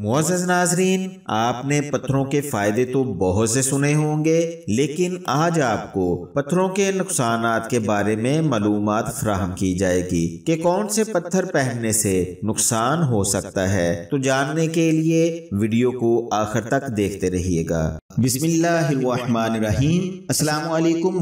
मुआज़ नाजरीन आपने पत्थरों के फ़ायदे तो बहुत से सुने होंगे लेकिन आज आपको पत्थरों के नुकसान के बारे में मालूम फ्राहम की जाएगी कि कौन से पत्थर पहनने से नुकसान हो सकता है तो जानने के लिए वीडियो को आखिर तक देखते रहिएगा बिस्मिल्लाम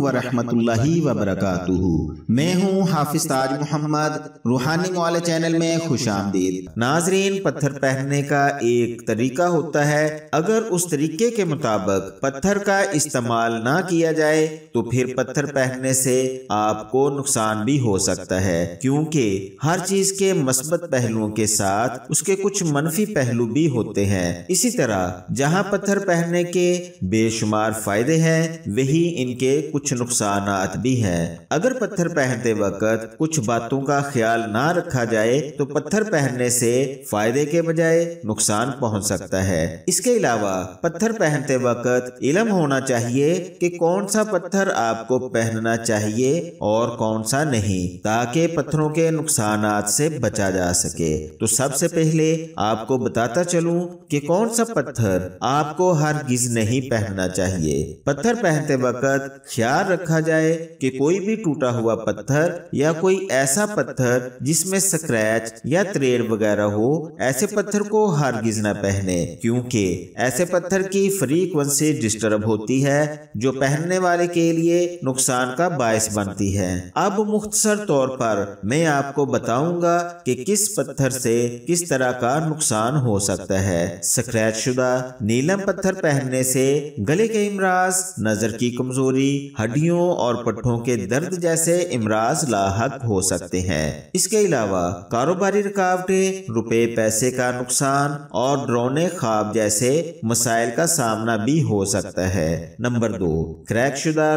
वरहमतुल्लाहि वबरकातुहु मैं हूँ हाफिज ताज मोहम्मद रूहानी चैनल में खुश आमदीद नाजरीन पत्थर पहनने का एक तरीका होता है अगर उस तरीके के मुताबिक पत्थर का इस्तेमाल ना किया जाए तो फिर पत्थर पहनने से आपको नुकसान भी हो सकता है क्योंकि हर चीज के मस्बत पहलुओं के साथ उसके कुछ मनफी पहलू भी होते हैं इसी तरह जहाँ पत्थर पहनने के बेशुमार फायदे हैं वही इनके कुछ नुकसान भी हैं अगर पत्थर पहनते वक्त कुछ बातों का ख्याल ना रखा जाए तो पत्थर पहनने से फायदे के बजाय नुकसान पहुंच सकता है इसके अलावा पत्थर पहनते वक्त इलम होना चाहिए कि कौन सा पत्थर आपको पहनना चाहिए और कौन सा नहीं ताकि पत्थरों के नुकसान से बचा जा सके तो सबसे पहले आपको बताता चलूँ की कौन सा पत्थर आपको हर गिज नहीं नहीं पहनना चाहिए पत्थर पहनते वक्त ख्याल रखा जाए कि कोई भी टूटा हुआ पत्थर या कोई ऐसा पत्थर जिसमें स्क्रैच या त्रेड़ वगैरह हो ऐसे पत्थर को हारगिज न पहने क्योंकि ऐसे पत्थर की फ्रीक्वेंसी डिस्टर्ब होती है जो पहनने वाले के लिए नुकसान का बायस बनती है अब मुख्तर तौर पर मैं आपको बताऊंगा कि किस पत्थर से किस तरह का नुकसान हो सकता है स्क्रैच शुदा नीलम पत्थर पहनने से जैसे गले के इमराज नज़र की कमजोरी हड्डियों और पट्टों के दर्द जैसे इमराज लाक हो सकते हैं इसके अलावा कारोबारी रुकावटें रुपए पैसे का नुकसान और ड्रोने खाब जैसे मसाइल का सामना भी हो सकता है नंबर दो क्रैकशुदा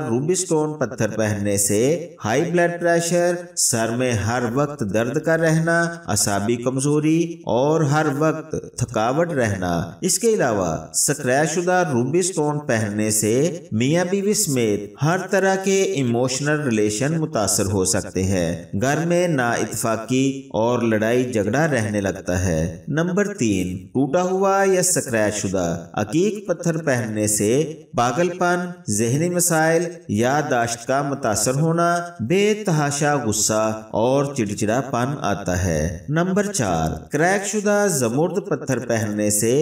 स्टोन पत्थर पहनने से हाई ब्लड प्रेशर सर में हर वक्त दर्द का रहना असाबी कमजोरी और हर वक्त थकावट रहना इसके अलावा स्क्रैशुदा रूबी रूबी स्टोन पहनने से मियाँ बीवी समेत हर तरह के इमोशनल रिलेशन मुतासर हो सकते हैं घर में ना इतफाकी और लड़ाई झगड़ा रहने लगता है नंबर तीन टूटा हुआ या स्क्रैच शुदा अकीक पत्थर पहनने से पागलपन जहनी मसाइल यादाश्त का मुतासर होना बेतहाशा गुस्सा और चिड़चिड़ापन आता है नंबर चार क्रैक शुदा जमुर्द पत्थर पहनने से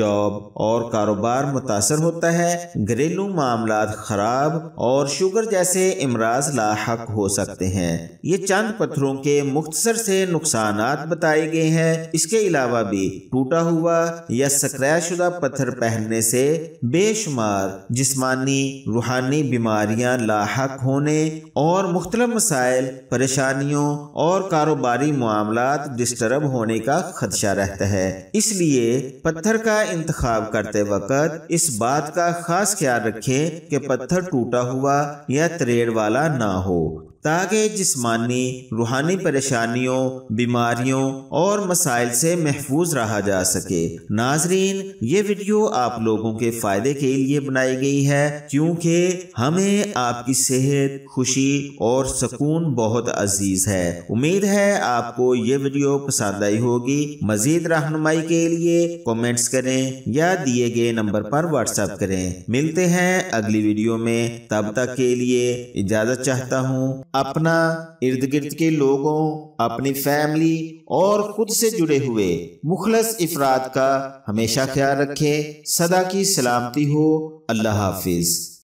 जॉब और कारोबार मुतासर असर होता है घरेलू मामला खराब और शुगर जैसे इमराज लाक हो सकते हैं ये चंद पत्थरों के मुख्तर से नुकसान बताए गए हैं इसके अलावा भी टूटा हुआ या सक्रियशुदा पत्थर पहनने से बेशुमार जिसमानी रूहानी बीमारियां लाक होने और मुख्तल मसाइल परेशानियों और कारोबारी मामला डिस्टर्ब होने का खदशा रहता है इसलिए पत्थर का इंतख्या करते वक्त इस बात का खास ख्याल रखें कि पत्थर टूटा हुआ या त्रेड़ वाला ना हो ताकि जिसमानी रूहानी परेशानियों बीमारियों और मसाइल से महफूज रहा जा सके नाजरीन ये वीडियो आप लोगों के फ़ायदे के लिए बनाई गई है क्योंकि हमें आपकी सेहत खुशी और सुकून बहुत अजीज़ है उम्मीद है आपको ये वीडियो पसंद आई होगी मजीद रहनुमाई के लिए कमेंट्स करें या दिए गए नंबर पर व्हाट्सएप करें मिलते हैं अगली वीडियो में तब तक के लिए इजाज़त चाहता हूँ अपना इर्द गिर्द के लोगों अपनी फैमिली और खुद से जुड़े हुए मुखलस इफराद का हमेशा ख्याल रखें सदा की सलामती हो अल्लाह हाफिज़